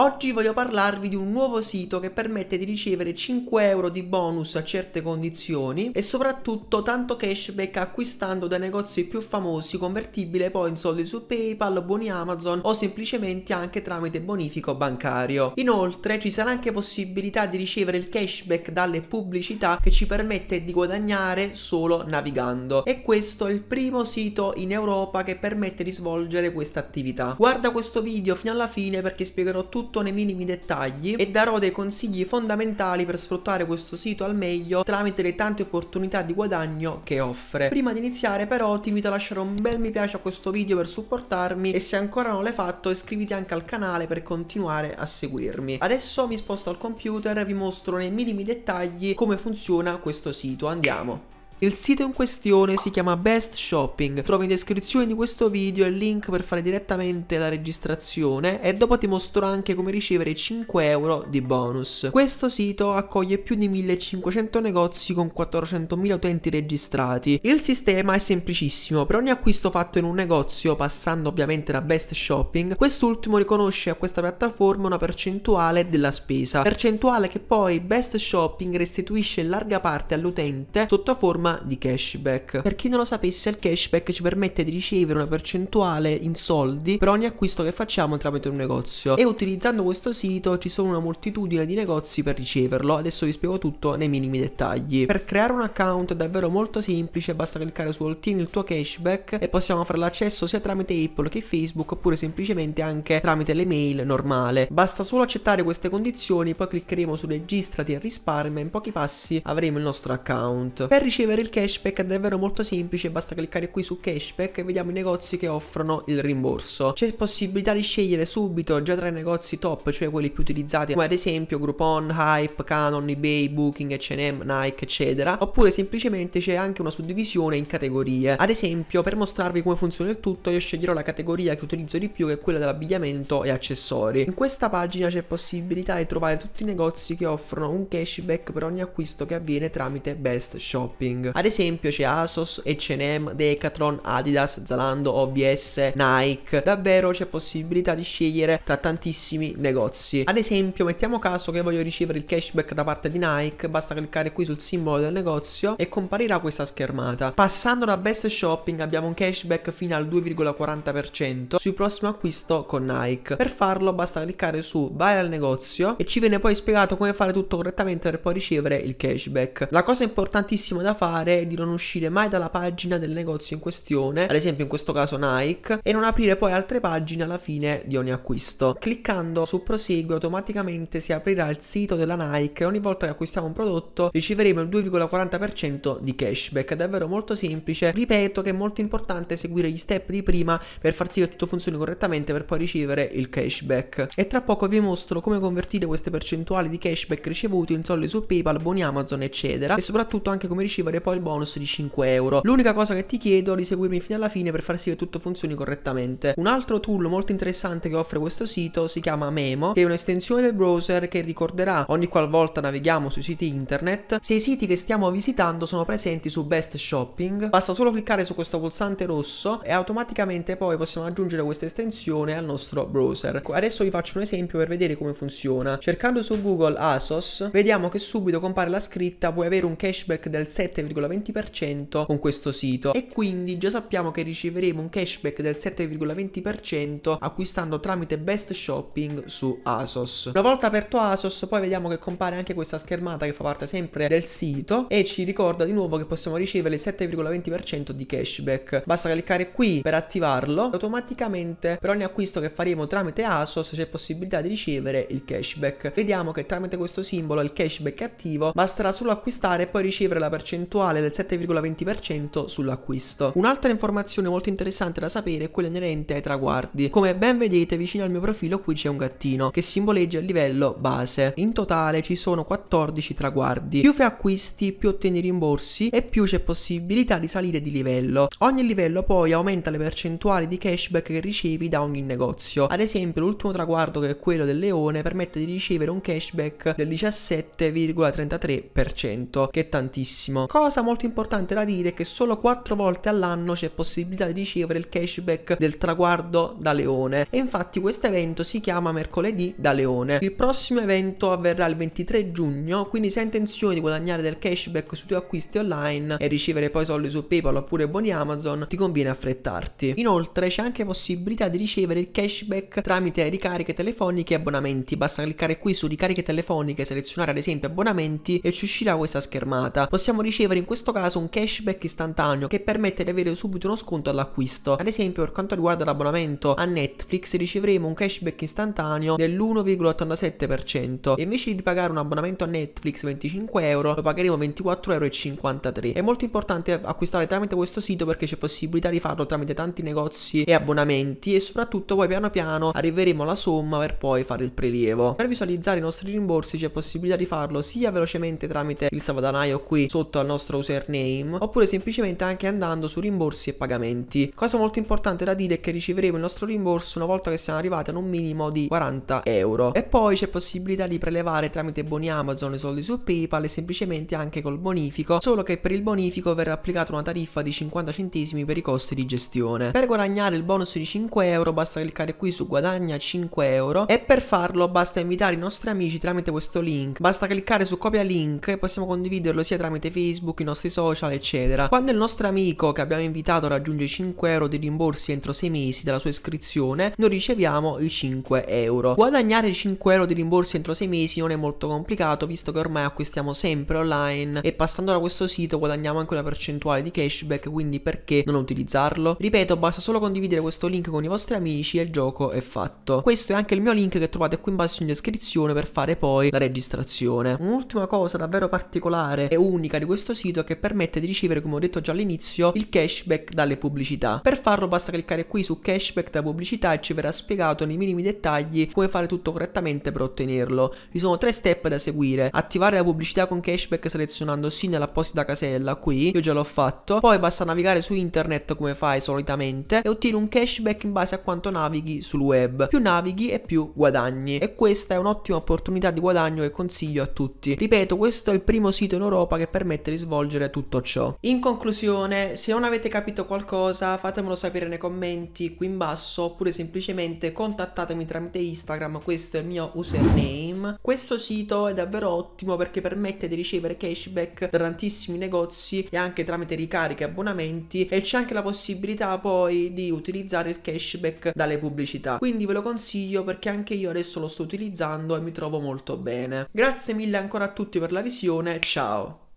Oggi voglio parlarvi di un nuovo sito che permette di ricevere 5 euro di bonus a certe condizioni e soprattutto tanto cashback acquistando dai negozi più famosi convertibile poi in soldi su PayPal, buoni Amazon o semplicemente anche tramite bonifico bancario. Inoltre ci sarà anche possibilità di ricevere il cashback dalle pubblicità che ci permette di guadagnare solo navigando e questo è il primo sito in Europa che permette di svolgere questa attività. Guarda questo video fino alla fine perché spiegherò tutto tutto nei minimi dettagli e darò dei consigli fondamentali per sfruttare questo sito al meglio tramite le tante opportunità di guadagno che offre. Prima di iniziare però ti invito a lasciare un bel mi piace a questo video per supportarmi e se ancora non l'hai fatto iscriviti anche al canale per continuare a seguirmi. Adesso mi sposto al computer e vi mostro nei minimi dettagli come funziona questo sito. Andiamo. Il sito in questione si chiama Best Shopping, trovi in descrizione di questo video il link per fare direttamente la registrazione e dopo ti mostro anche come ricevere 5 euro di bonus. Questo sito accoglie più di 1500 negozi con 400.000 utenti registrati. Il sistema è semplicissimo, per ogni acquisto fatto in un negozio, passando ovviamente da Best Shopping, quest'ultimo riconosce a questa piattaforma una percentuale della spesa, percentuale che poi Best Shopping restituisce in larga parte all'utente sotto forma forma di cashback. Per chi non lo sapesse, il cashback ci permette di ricevere una percentuale in soldi per ogni acquisto che facciamo tramite un negozio e utilizzando questo sito ci sono una moltitudine di negozi per riceverlo. Adesso vi spiego tutto nei minimi dettagli. Per creare un account è davvero molto semplice, basta cliccare su Altin il tuo cashback e possiamo fare l'accesso sia tramite Apple che Facebook oppure semplicemente anche tramite l'email normale. Basta solo accettare queste condizioni, poi cliccheremo su registrati e risparmia in pochi passi avremo il nostro account. Per ricevere ottenere il cashback è davvero molto semplice, basta cliccare qui su cashback e vediamo i negozi che offrono il rimborso. C'è possibilità di scegliere subito già tra i negozi top, cioè quelli più utilizzati, come ad esempio Groupon, Hype, Canon, eBay, Booking, H&M, Nike, eccetera, oppure semplicemente c'è anche una suddivisione in categorie. Ad esempio, per mostrarvi come funziona il tutto, io sceglierò la categoria che utilizzo di più, che è quella dell'abbigliamento e accessori. In questa pagina c'è possibilità di trovare tutti i negozi che offrono un cashback per ogni acquisto che avviene tramite Best Shopping. Ad esempio c'è Asos, H&M, Decathlon, Adidas, Zalando, OVS, Nike. Davvero c'è possibilità di scegliere tra tantissimi negozi. Ad esempio, mettiamo caso che voglio ricevere il cashback da parte di Nike, basta cliccare qui sul simbolo del negozio e comparirà questa schermata. Passando da Best Shopping abbiamo un cashback fino al 2,40% sul prossimo acquisto con Nike. Per farlo basta cliccare su vai al negozio e ci viene poi spiegato come fare tutto correttamente per poi ricevere il cashback. La cosa importantissima da fare fare di non uscire mai dalla pagina del negozio in questione, ad esempio in questo caso Nike, e non aprire poi altre pagine alla fine di ogni acquisto. Cliccando su prosegui automaticamente si aprirà il sito della Nike e ogni volta che acquistiamo un prodotto riceveremo il 2,40% di cashback. È davvero molto semplice. Ripeto che è molto importante seguire gli step di prima per far sì che tutto funzioni correttamente per poi ricevere il cashback. E tra poco vi mostro come convertire queste percentuali di cashback ricevuti in soldi su PayPal, buoni Amazon, eccetera, e soprattutto anche come ricevere poi poi il bonus di 5 euro. L'unica cosa che ti chiedo è di seguirmi fino alla fine per far sì che tutto funzioni correttamente. Un altro tool molto interessante che offre questo sito si chiama Memo, che è un'estensione del browser che ricorderà ogni qualvolta navighiamo sui siti internet se i siti che stiamo visitando sono presenti su Best Shopping. Basta solo cliccare su questo pulsante rosso e automaticamente poi possiamo aggiungere questa estensione al nostro browser. Adesso vi faccio un esempio per vedere come funziona. Cercando su Google ASOS vediamo che subito compare la scritta puoi avere un cashback del 7,5% 7,20% con questo sito e quindi già sappiamo che riceveremo un cashback del 7,20% acquistando tramite Best Shopping su ASOS. Una volta aperto ASOS poi vediamo che compare anche questa schermata che fa parte sempre del sito e ci ricorda di nuovo che possiamo ricevere il 7,20% di cashback. Basta cliccare qui per attivarlo automaticamente per ogni acquisto che faremo tramite ASOS c'è possibilità di ricevere il cashback. Vediamo che tramite questo simbolo il cashback è attivo basterà solo acquistare e poi ricevere la percentuale percentuale del 7,20% sull'acquisto. Un'altra informazione molto interessante da sapere è quella inerente ai traguardi. Come ben vedete vicino al mio profilo qui c'è un gattino che simboleggia il livello base. In totale ci sono 14 traguardi. Più fai acquisti, più ottieni rimborsi e più c'è possibilità di salire di livello. Ogni livello poi aumenta le percentuali di cashback che ricevi da ogni negozio. Ad esempio l'ultimo traguardo che è quello del leone permette di ricevere un cashback del 17,33% che è tantissimo. Cosa cosa molto importante da dire è che solo 4 volte all'anno c'è possibilità di ricevere il cashback del traguardo da leone e infatti questo evento si chiama mercoledì da leone. Il prossimo evento avverrà il 23 giugno, quindi se hai intenzione di guadagnare del cashback sui tuoi acquisti online e ricevere poi soldi su PayPal oppure buoni Amazon, ti conviene affrettarti. Inoltre c'è anche possibilità di ricevere il cashback tramite ricariche telefoniche e abbonamenti. Basta cliccare qui su ricariche telefoniche, selezionare ad esempio abbonamenti e ci uscirà questa schermata. Possiamo ricevere in questo caso un cashback istantaneo che permette di avere subito uno sconto all'acquisto. Ad esempio per quanto riguarda l'abbonamento a Netflix riceveremo un cashback istantaneo dell'1,87% e invece di pagare un abbonamento a Netflix 25 euro lo pagheremo 24,53 euro. È molto importante acquistare tramite questo sito perché c'è possibilità di farlo tramite tanti negozi e abbonamenti e soprattutto poi piano piano arriveremo alla somma per poi fare il prelievo. Per visualizzare i nostri rimborsi c'è possibilità di farlo sia velocemente tramite il salvadanaio qui sotto al nostro vostro username oppure semplicemente anche andando su rimborsi e pagamenti. Cosa molto importante da dire è che riceveremo il nostro rimborso una volta che siamo arrivati ad un minimo di 40 euro. E poi c'è possibilità di prelevare tramite boni Amazon i soldi su PayPal e semplicemente anche col bonifico, solo che per il bonifico verrà applicata una tariffa di 50 centesimi per i costi di gestione. Per guadagnare il bonus di 5 euro basta cliccare qui su guadagna 5 euro e per farlo basta invitare i nostri amici tramite questo link. Basta cliccare su copia link e possiamo condividerlo sia tramite Facebook Facebook, i nostri social, eccetera. Quando il nostro amico che abbiamo invitato raggiunge 5 euro di rimborsi entro 6 mesi dalla sua iscrizione, noi riceviamo i 5 euro. Guadagnare 5 euro di rimborsi entro 6 mesi non è molto complicato, visto che ormai acquistiamo sempre online e passando da questo sito guadagniamo anche una percentuale di cashback, quindi perché non utilizzarlo? Ripeto, basta solo condividere questo link con i vostri amici e il gioco è fatto. Questo è anche il mio link che trovate qui in basso in descrizione per fare poi la registrazione. Un'ultima cosa davvero particolare e unica di questo sito sito che permette di ricevere, come ho detto già all'inizio, il cashback dalle pubblicità. Per farlo basta cliccare qui su cashback da pubblicità e ci verrà spiegato nei minimi dettagli come fare tutto correttamente per ottenerlo. Ci sono tre step da seguire. Attivare la pubblicità con cashback selezionando sì nell'apposita casella qui, io già l'ho fatto. Poi basta navigare su internet come fai solitamente e ottieni un cashback in base a quanto navighi sul web. Più navighi e più guadagni e questa è un'ottima opportunità di guadagno che consiglio a tutti. Ripeto, questo è il primo sito in Europa che permette di svolgere svolgere tutto ciò. In conclusione, se non avete capito qualcosa fatemelo sapere nei commenti qui in basso oppure semplicemente contattatemi tramite Instagram, questo è il mio username. Questo sito è davvero ottimo perché permette di ricevere cashback da tantissimi negozi e anche tramite ricariche e abbonamenti e c'è anche la possibilità poi di utilizzare il cashback dalle pubblicità. Quindi ve lo consiglio perché anche io adesso lo sto utilizzando e mi trovo molto bene. Grazie mille ancora a tutti per la visione, ciao!